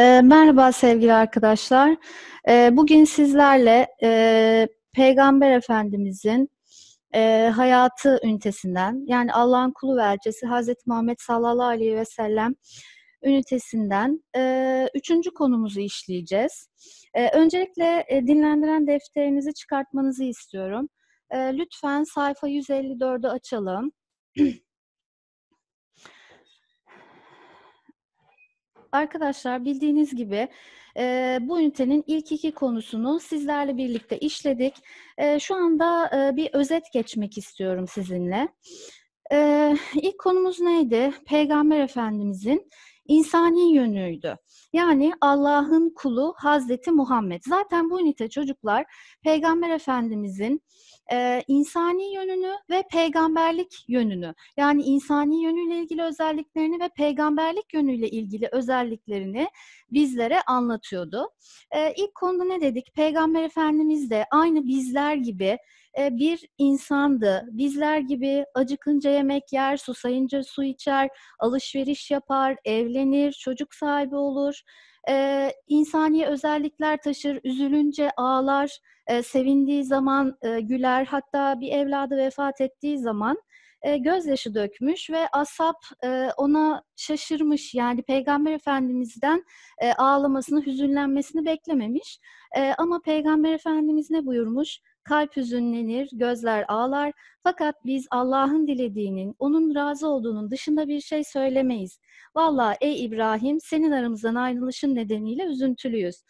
E, merhaba sevgili arkadaşlar. E, bugün sizlerle e, Peygamber Efendimizin e, hayatı ünitesinden yani Allah'ın kulu ve elçisi Hz. Muhammed sallallahu aleyhi ve sellem ünitesinden e, üçüncü konumuzu işleyeceğiz. E, öncelikle e, dinlendiren defterinizi çıkartmanızı istiyorum. E, lütfen sayfa 154'ü açalım. Arkadaşlar bildiğiniz gibi e, bu ünitenin ilk iki konusunu sizlerle birlikte işledik. E, şu anda e, bir özet geçmek istiyorum sizinle. E, ilk konumuz neydi? Peygamber Efendimizin insani yönüydü. Yani Allah'ın kulu Hazreti Muhammed. Zaten bu ünite çocuklar Peygamber Efendimizin e, insani yönünü ve peygamberlik yönünü yani insani yönüyle ilgili özelliklerini ve peygamberlik yönüyle ilgili özelliklerini bizlere anlatıyordu. E, ilk konuda ne dedik? Peygamber Efendimiz de aynı bizler gibi e, bir insandı. Bizler gibi acıkınca yemek yer, susayınca su içer, alışveriş yapar, evlenir, çocuk sahibi olur. E, insani özellikler taşır, üzülünce ağlar, e, sevindiği zaman güler. Hatta bir evladı vefat ettiği zaman gözyaşı dökmüş ve asap ona şaşırmış. Yani Peygamber Efendimiz'den ağlamasını, hüzünlenmesini beklememiş. ama Peygamber Efendimiz ne buyurmuş? kalp hüzünlenir, gözler ağlar. Fakat biz Allah'ın dilediğinin, onun razı olduğunun dışında bir şey söylemeyiz. Valla ey İbrahim senin aramızdan ayrılışın nedeniyle üzüntülüyüz.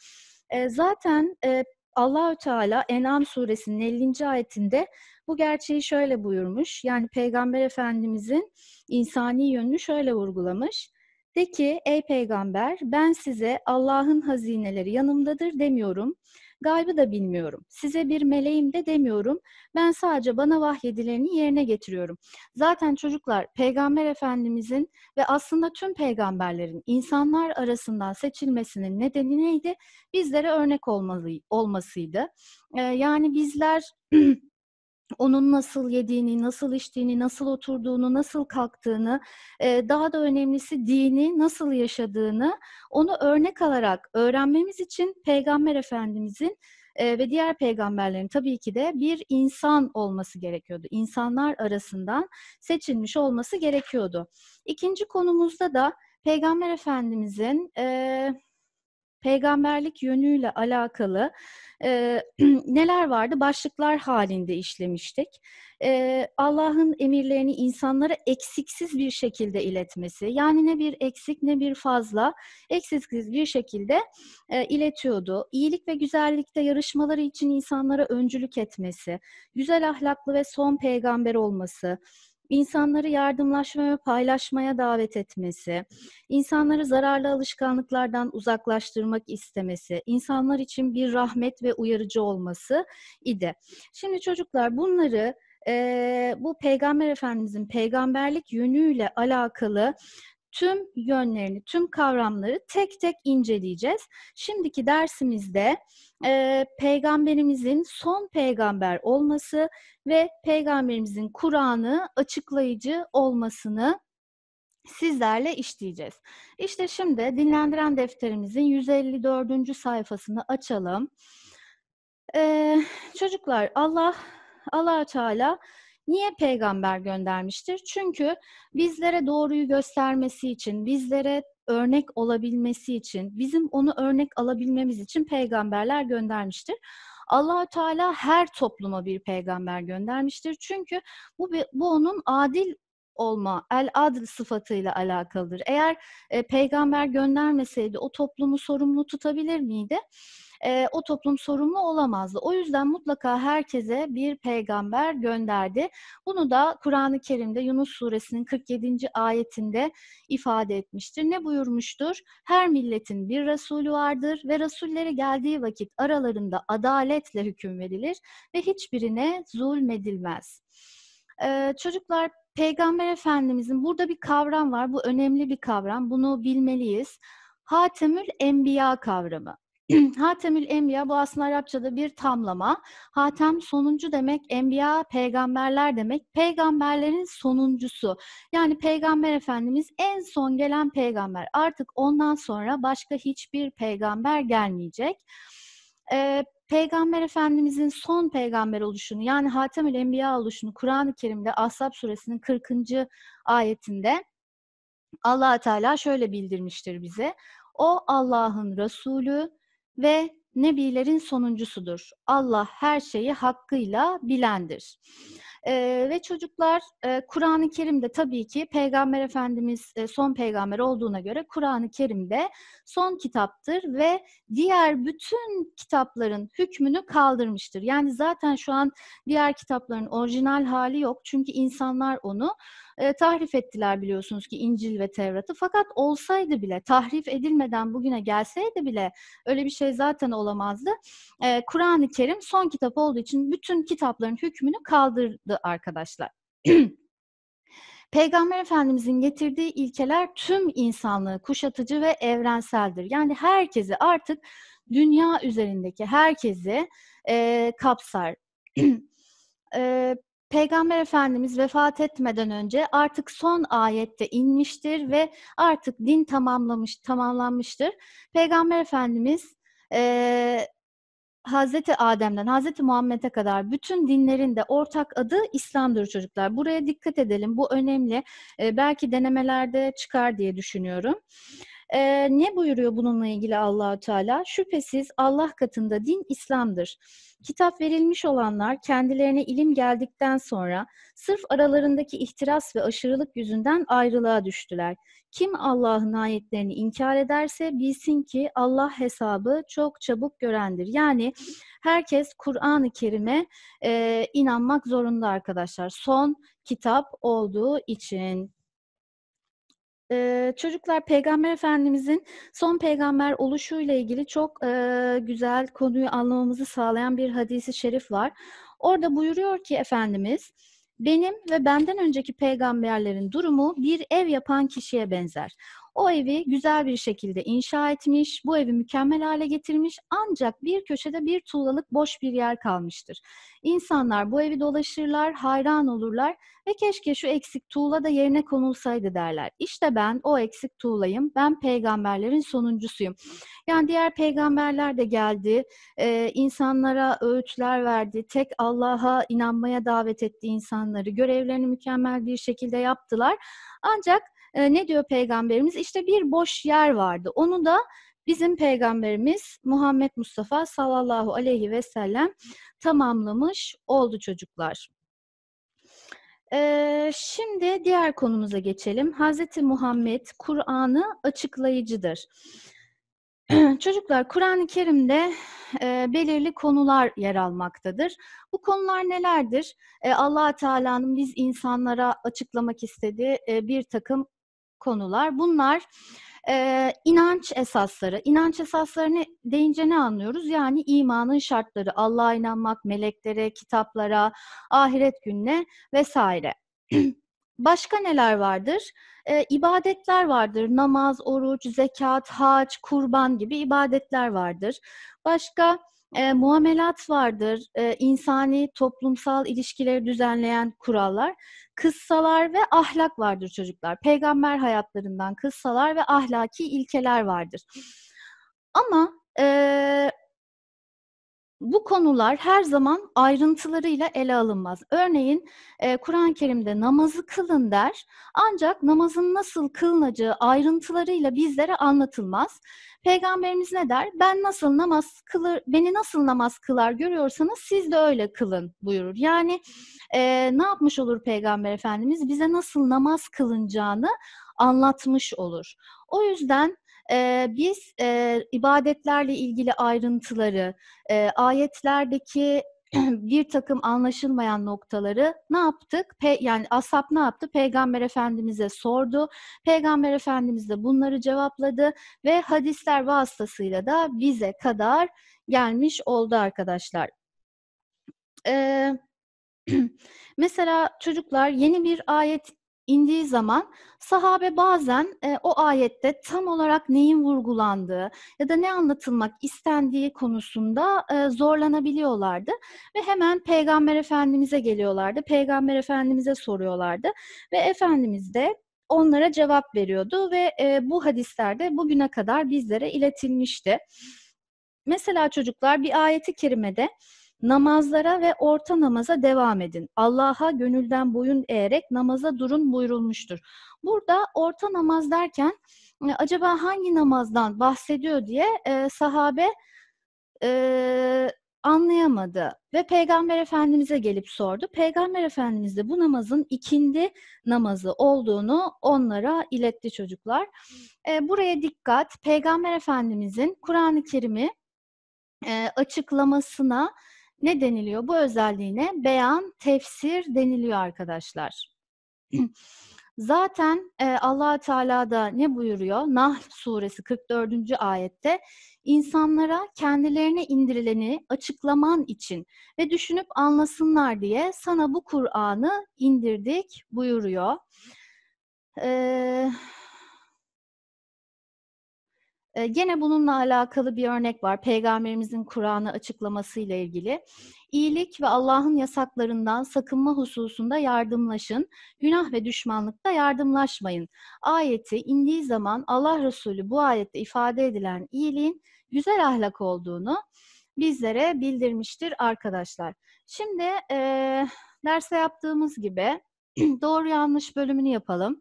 E, zaten e, Allahü Teala En'am suresinin 50. ayetinde bu gerçeği şöyle buyurmuş. Yani Peygamber Efendimizin insani yönünü şöyle vurgulamış. De ki ey peygamber ben size Allah'ın hazineleri yanımdadır demiyorum. Galiba da bilmiyorum. Size bir meleğim de demiyorum. Ben sadece bana vahyedilerini yerine getiriyorum. Zaten çocuklar Peygamber Efendimizin ve aslında tüm peygamberlerin insanlar arasından seçilmesinin nedeni neydi? Bizlere örnek olmalı, olmasıydı. Ee, yani bizler onun nasıl yediğini, nasıl içtiğini, nasıl oturduğunu, nasıl kalktığını, e, daha da önemlisi dini nasıl yaşadığını onu örnek alarak öğrenmemiz için Peygamber Efendimizin e, ve diğer peygamberlerin tabii ki de bir insan olması gerekiyordu. İnsanlar arasından seçilmiş olması gerekiyordu. İkinci konumuzda da Peygamber Efendimizin e, peygamberlik yönüyle alakalı e, neler vardı? Başlıklar halinde işlemiştik. E, Allah'ın emirlerini insanlara eksiksiz bir şekilde iletmesi. Yani ne bir eksik ne bir fazla eksiksiz bir şekilde e, iletiyordu. İyilik ve güzellikte yarışmaları için insanlara öncülük etmesi, güzel ahlaklı ve son peygamber olması, insanları yardımlaşmaya paylaşmaya davet etmesi, insanları zararlı alışkanlıklardan uzaklaştırmak istemesi, insanlar için bir rahmet ve uyarıcı olması idi. Şimdi çocuklar bunları e, bu Peygamber Efendimizin peygamberlik yönüyle alakalı tüm yönlerini, tüm kavramları tek tek inceleyeceğiz. Şimdiki dersimizde e, peygamberimizin son peygamber olması ve peygamberimizin Kur'an'ı açıklayıcı olmasını sizlerle işleyeceğiz. İşte şimdi dinlendiren defterimizin 154. sayfasını açalım. Ee, çocuklar Allah Allah Teala Niye peygamber göndermiştir? Çünkü bizlere doğruyu göstermesi için, bizlere örnek olabilmesi için, bizim onu örnek alabilmemiz için peygamberler göndermiştir. Allahü Teala her topluma bir peygamber göndermiştir. Çünkü bu bu onun adil olma, el adl sıfatıyla alakalıdır. Eğer e, peygamber göndermeseydi o toplumu sorumlu tutabilir miydi? E, o toplum sorumlu olamazdı. O yüzden mutlaka herkese bir peygamber gönderdi. Bunu da Kur'an-ı Kerim'de Yunus suresinin 47. ayetinde ifade etmiştir. Ne buyurmuştur? Her milletin bir Resulü vardır ve Resulleri geldiği vakit aralarında adaletle hüküm verilir ve hiçbirine zulmedilmez. Ee, çocuklar Peygamber Efendimizin burada bir kavram var. Bu önemli bir kavram. Bunu bilmeliyiz. Hatemül Enbiya kavramı. Hatemül Enbiya bu aslında Arapçada bir tamlama. Hatem sonuncu demek, Enbiya peygamberler demek. Peygamberlerin sonuncusu. Yani Peygamber Efendimiz en son gelen peygamber. Artık ondan sonra başka hiçbir peygamber gelmeyecek. Ee, Peygamber Efendimizin son peygamber oluşunu yani Hatemül Enbiya oluşunu Kur'an-ı Kerim'de Ashab suresinin 40. ayetinde allah Teala şöyle bildirmiştir bize. O Allah'ın Resulü ve Nebilerin sonuncusudur. Allah her şeyi hakkıyla bilendir. E, ve çocuklar e, Kur'an-ı Kerim'de tabii ki Peygamber Efendimiz e, son peygamber olduğuna göre Kur'an-ı Kerim'de son kitaptır ve diğer bütün kitapların hükmünü kaldırmıştır. Yani zaten şu an diğer kitapların orijinal hali yok çünkü insanlar onu e, tahrif ettiler biliyorsunuz ki İncil ve Tevrat'ı. Fakat olsaydı bile, tahrif edilmeden bugüne gelseydi bile öyle bir şey zaten olamazdı. E, Kur'an-ı Kerim son kitap olduğu için bütün kitapların hükmünü kaldırdı arkadaşlar. Peygamber Efendimizin getirdiği ilkeler tüm insanlığı kuşatıcı ve evrenseldir. Yani herkesi artık dünya üzerindeki herkesi e, kapsar. e, Peygamber Efendimiz vefat etmeden önce artık son ayette inmiştir ve artık din tamamlamış tamamlanmıştır. Peygamber Efendimiz e, Hazreti Adem'den Hazreti Muhammed'e kadar bütün dinlerin de ortak adı İslam'dır çocuklar. Buraya dikkat edelim. Bu önemli. E, belki denemelerde çıkar diye düşünüyorum. E, ne buyuruyor bununla ilgili Allahü Teala? Şüphesiz Allah katında din İslam'dır. Kitap verilmiş olanlar kendilerine ilim geldikten sonra sırf aralarındaki ihtiras ve aşırılık yüzünden ayrılığa düştüler. Kim Allah'ın ayetlerini inkar ederse bilsin ki Allah hesabı çok çabuk görendir. Yani herkes Kur'an-ı Kerim'e e, inanmak zorunda arkadaşlar. Son kitap olduğu için e, çocuklar Peygamber Efendimizin son peygamber oluşuyla ilgili çok e, güzel konuyu anlamamızı sağlayan bir hadisi şerif var. Orada buyuruyor ki Efendimiz, benim ve benden önceki peygamberlerin durumu bir ev yapan kişiye benzer. O evi güzel bir şekilde inşa etmiş, bu evi mükemmel hale getirmiş ancak bir köşede bir tuğlalık boş bir yer kalmıştır. İnsanlar bu evi dolaşırlar, hayran olurlar ve keşke şu eksik tuğla da yerine konulsaydı derler. İşte ben o eksik tuğlayım, ben peygamberlerin sonuncusuyum. Yani diğer peygamberler de geldi, e, insanlara öğütler verdi, tek Allah'a inanmaya davet etti insanları, görevlerini mükemmel bir şekilde yaptılar. Ancak e, ne diyor peygamberimiz? İşte bir boş yer vardı. Onu da bizim peygamberimiz Muhammed Mustafa sallallahu aleyhi ve sellem tamamlamış oldu çocuklar. Ee, şimdi diğer konumuza geçelim. Hazreti Muhammed Kur'an'ı açıklayıcıdır. Çocuklar Kur'an-ı Kerim'de e, belirli konular yer almaktadır. Bu konular nelerdir? E, allah Teala'nın biz insanlara açıklamak istediği e, bir takım konular. Bunlar e, inanç esasları. İnanç esaslarını deyince ne anlıyoruz? Yani imanın şartları, Allah'a inanmak, meleklere, kitaplara, ahiret gününe vesaire. Başka neler vardır? E, ibadetler vardır. Namaz, oruç, zekat, hac, kurban gibi ibadetler vardır. Başka e, muamelat vardır, e, insani toplumsal ilişkileri düzenleyen kurallar, kıssalar ve ahlak vardır çocuklar. Peygamber hayatlarından kıssalar ve ahlaki ilkeler vardır. Ama e, bu konular her zaman ayrıntılarıyla ele alınmaz. Örneğin e, Kur'an-ı Kerim'de namazı kılın der ancak namazın nasıl kılınacağı ayrıntılarıyla bizlere anlatılmaz. Peygamberimiz ne der? Ben nasıl namaz kılır, beni nasıl namaz kılar görüyorsanız siz de öyle kılın buyurur. Yani e, ne yapmış olur Peygamber Efendimiz? Bize nasıl namaz kılınacağını anlatmış olur. O yüzden e, biz e, ibadetlerle ilgili ayrıntıları, e, ayetlerdeki bir takım anlaşılmayan noktaları ne yaptık? Pe yani asap ne yaptı? Peygamber Efendimiz'e sordu. Peygamber Efendimiz de bunları cevapladı ve hadisler vasıtasıyla da bize kadar gelmiş oldu arkadaşlar. Ee, mesela çocuklar yeni bir ayet indiği zaman sahabe bazen e, o ayette tam olarak neyin vurgulandığı ya da ne anlatılmak istendiği konusunda e, zorlanabiliyorlardı ve hemen Peygamber Efendimiz'e geliyorlardı. Peygamber Efendimiz'e soruyorlardı ve Efendimiz de onlara cevap veriyordu ve e, bu hadislerde bugüne kadar bizlere iletilmişti. Mesela çocuklar bir ayeti kerimede namazlara ve orta namaza devam edin. Allah'a gönülden boyun eğerek namaza durun buyurulmuştur. Burada orta namaz derken e, acaba hangi namazdan bahsediyor diye e, sahabe e, anlayamadı ve Peygamber Efendimiz'e gelip sordu. Peygamber Efendimiz de bu namazın ikindi namazı olduğunu onlara iletti çocuklar. E, buraya dikkat, Peygamber Efendimiz'in Kur'an-ı Kerim'i e, açıklamasına ne deniliyor? Bu özelliğine beyan, tefsir deniliyor arkadaşlar. Zaten e, allah Teala da ne buyuruyor? Nahl suresi 44. ayette insanlara kendilerine indirileni açıklaman için ve düşünüp anlasınlar diye sana bu Kur'an'ı indirdik buyuruyor. Eee e, gene bununla alakalı bir örnek var. Peygamberimizin Kur'an'ı açıklamasıyla ilgili. İyilik ve Allah'ın yasaklarından sakınma hususunda yardımlaşın. Günah ve düşmanlıkta yardımlaşmayın. Ayeti indiği zaman Allah Resulü bu ayette ifade edilen iyiliğin güzel ahlak olduğunu bizlere bildirmiştir arkadaşlar. Şimdi e, derste yaptığımız gibi doğru yanlış bölümünü yapalım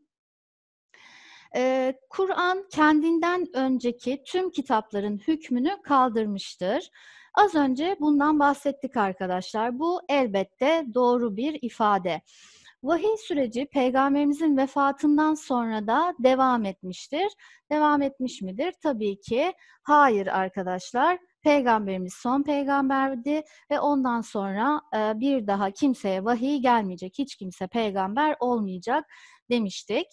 e, Kur'an kendinden önceki tüm kitapların hükmünü kaldırmıştır. Az önce bundan bahsettik arkadaşlar. Bu elbette doğru bir ifade. Vahiy süreci peygamberimizin vefatından sonra da devam etmiştir. Devam etmiş midir? Tabii ki hayır arkadaşlar. Peygamberimiz son peygamberdi ve ondan sonra bir daha kimseye vahiy gelmeyecek, hiç kimse peygamber olmayacak demiştik.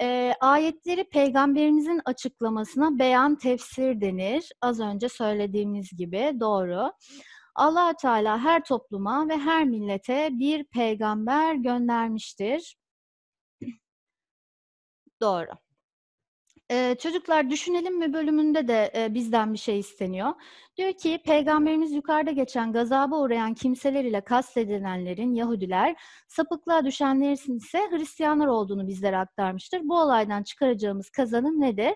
E, ayetleri peygamberimizin açıklamasına beyan tefsir denir. Az önce söylediğimiz gibi doğru. allah Teala her topluma ve her millete bir peygamber göndermiştir. Doğru. Ee, çocuklar düşünelim mi bölümünde de e, bizden bir şey isteniyor. Diyor ki peygamberimiz yukarıda geçen gazaba uğrayan kimseler ile kastedilenlerin Yahudiler, sapıklığa düşenlerin ise Hristiyanlar olduğunu bizlere aktarmıştır. Bu olaydan çıkaracağımız kazanım nedir?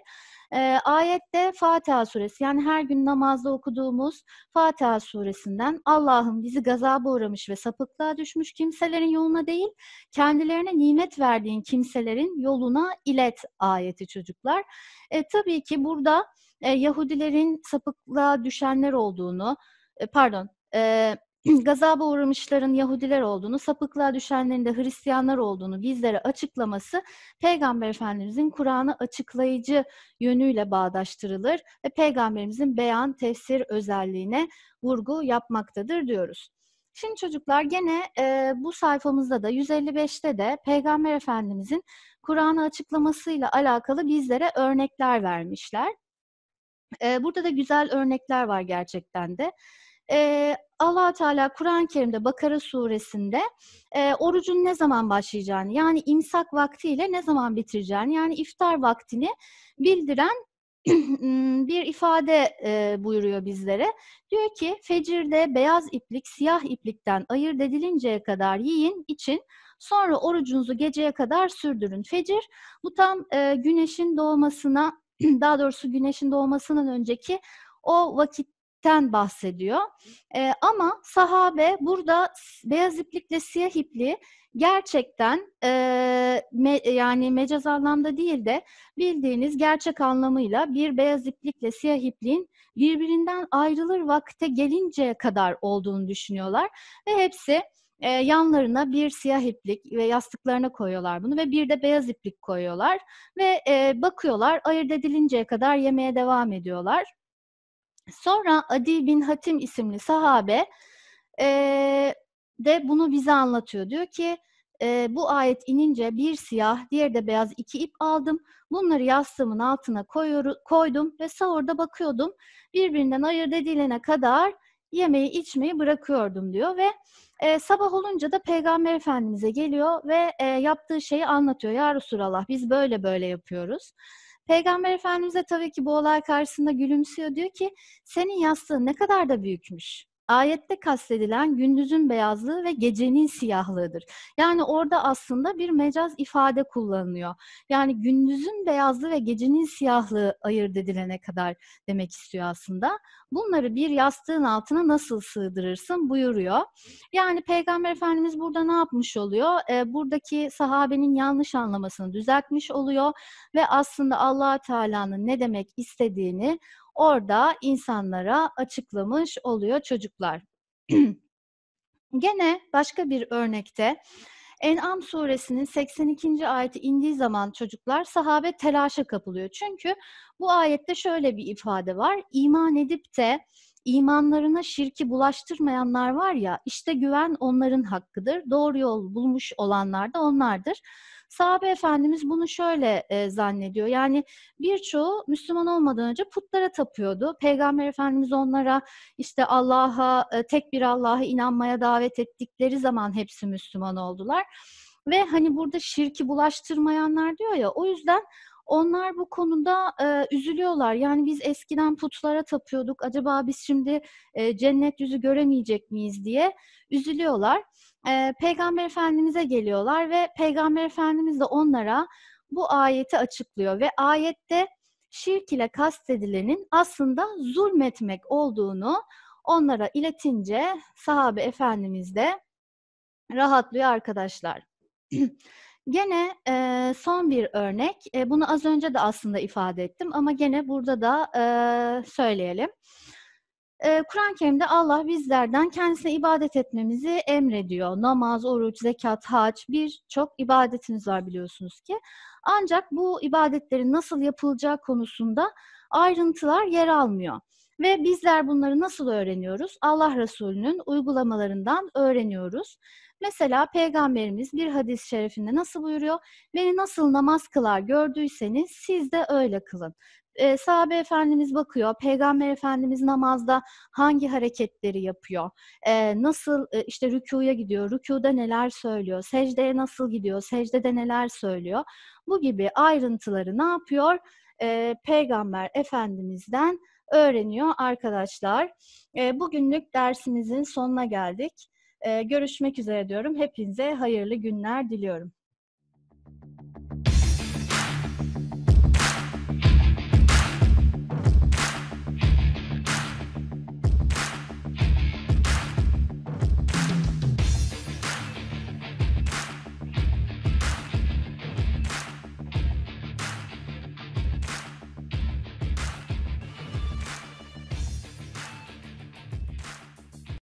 E, ayette Fatiha suresi yani her gün namazda okuduğumuz Fatiha suresinden Allah'ın bizi gazaba uğramış ve sapıklığa düşmüş kimselerin yoluna değil kendilerine nimet verdiğin kimselerin yoluna ilet ayeti çocuklar. E, tabii ki burada e, Yahudilerin sapıklığa düşenler olduğunu e, pardon e, gazaba uğramışların Yahudiler olduğunu, sapıklığa düşenlerin de Hristiyanlar olduğunu bizlere açıklaması Peygamber Efendimizin Kur'an'ı açıklayıcı yönüyle bağdaştırılır ve Peygamberimizin beyan, tefsir özelliğine vurgu yapmaktadır diyoruz. Şimdi çocuklar gene e, bu sayfamızda da 155'te de Peygamber Efendimizin Kur'an'ı açıklamasıyla alakalı bizlere örnekler vermişler. E, burada da güzel örnekler var gerçekten de. E, allah Teala Kur'an-ı Kerim'de Bakara suresinde e, orucun ne zaman başlayacağını yani imsak vaktiyle ne zaman bitireceğini yani iftar vaktini bildiren hmm, bir ifade e, buyuruyor bizlere. Diyor ki fecirde beyaz iplik siyah iplikten ayırt edilinceye kadar yiyin için sonra orucunuzu geceye kadar sürdürün. Fecir bu tam e, güneşin doğmasına daha doğrusu güneşin doğmasından önceki o vakit ten bahsediyor. E, ama sahabe burada beyaz iplikle siyah ipliği gerçekten e, me, yani mecaz anlamda değil de bildiğiniz gerçek anlamıyla bir beyaz iplikle siyah ipliğin birbirinden ayrılır vakte gelinceye kadar olduğunu düşünüyorlar ve hepsi e, yanlarına bir siyah iplik ve yastıklarına koyuyorlar bunu ve bir de beyaz iplik koyuyorlar ve e, bakıyorlar ayırt edilinceye kadar yemeye devam ediyorlar. Sonra Adi bin Hatim isimli sahabe e, de bunu bize anlatıyor. Diyor ki e, bu ayet inince bir siyah, diğer de beyaz iki ip aldım. Bunları yastığımın altına koyuyor, koydum ve sahurda bakıyordum. Birbirinden ayırt edilene kadar yemeği içmeyi bırakıyordum diyor ve e, sabah olunca da Peygamber Efendimiz'e geliyor ve e, yaptığı şeyi anlatıyor. Ya Resulallah biz böyle böyle yapıyoruz. Peygamber Efendimiz de tabii ki bu olay karşısında gülümsüyor. Diyor ki senin yastığın ne kadar da büyükmüş. Ayette kastedilen gündüzün beyazlığı ve gecenin siyahlığıdır. Yani orada aslında bir mecaz ifade kullanılıyor. Yani gündüzün beyazlığı ve gecenin siyahlığı ayırt edilene kadar demek istiyor aslında. Bunları bir yastığın altına nasıl sığdırırsın buyuruyor. Yani Peygamber Efendimiz burada ne yapmış oluyor? E, buradaki sahabenin yanlış anlamasını düzeltmiş oluyor ve aslında Allah Teala'nın ne demek istediğini orada insanlara açıklamış oluyor çocuklar. Gene başka bir örnekte En'am suresinin 82. ayeti indiği zaman çocuklar sahabe telaşa kapılıyor. Çünkü bu ayette şöyle bir ifade var. İman edip de imanlarına şirki bulaştırmayanlar var ya işte güven onların hakkıdır. Doğru yol bulmuş olanlar da onlardır. Sahabe Efendimiz bunu şöyle e, zannediyor. Yani birçoğu Müslüman olmadan önce putlara tapıyordu. Peygamber Efendimiz onlara işte Allah'a, e, tek bir Allah'a inanmaya davet ettikleri zaman hepsi Müslüman oldular. Ve hani burada şirki bulaştırmayanlar diyor ya o yüzden onlar bu konuda e, üzülüyorlar. Yani biz eskiden putlara tapıyorduk. Acaba biz şimdi e, cennet yüzü göremeyecek miyiz diye üzülüyorlar e, Peygamber Efendimiz'e geliyorlar ve Peygamber Efendimiz de onlara bu ayeti açıklıyor ve ayette şirk ile kastedilenin aslında zulmetmek olduğunu onlara iletince sahabe efendimiz de rahatlıyor arkadaşlar. gene e, son bir örnek, e, bunu az önce de aslında ifade ettim ama gene burada da e, söyleyelim. Ee, Kur'an-ı Kerim'de Allah bizlerden kendisine ibadet etmemizi emrediyor. Namaz, oruç, zekat, hac birçok ibadetiniz var biliyorsunuz ki. Ancak bu ibadetlerin nasıl yapılacağı konusunda ayrıntılar yer almıyor. Ve bizler bunları nasıl öğreniyoruz? Allah Resulü'nün uygulamalarından öğreniyoruz. Mesela Peygamberimiz bir hadis-i şerifinde nasıl buyuruyor? Beni nasıl namaz kılar gördüyseniz siz de öyle kılın e, sahabe efendimiz bakıyor, peygamber efendimiz namazda hangi hareketleri yapıyor, e, nasıl e, işte rükuya gidiyor, rükuda neler söylüyor, secdeye nasıl gidiyor, secdede neler söylüyor. Bu gibi ayrıntıları ne yapıyor? E, peygamber efendimizden öğreniyor arkadaşlar. E, bugünlük dersimizin sonuna geldik. E, görüşmek üzere diyorum. Hepinize hayırlı günler diliyorum.